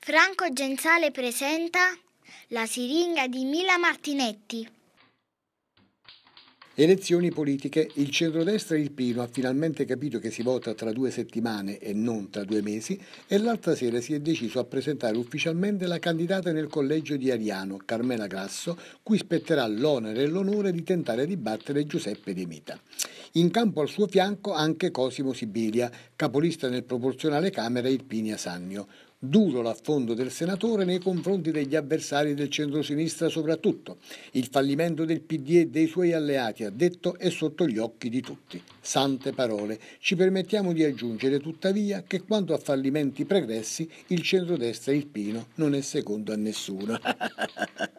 Franco Genzale presenta La siringa di Mila Martinetti. Elezioni politiche, il centrodestra e il Pino ha finalmente capito che si vota tra due settimane e non tra due mesi e l'altra sera si è deciso a presentare ufficialmente la candidata nel collegio di Ariano, Carmela Grasso, cui spetterà l'onere e l'onore di tentare di battere Giuseppe De Mita. In campo al suo fianco anche Cosimo Sibilia, capolista nel proporzionale Camera Irpini Asannio. Duro l'affondo del senatore nei confronti degli avversari del centrosinistra soprattutto. Il fallimento del PD e dei suoi alleati, ha detto, è sotto gli occhi di tutti. Sante parole. Ci permettiamo di aggiungere tuttavia che quanto a fallimenti pregressi il centrodestra irpino non è secondo a nessuno.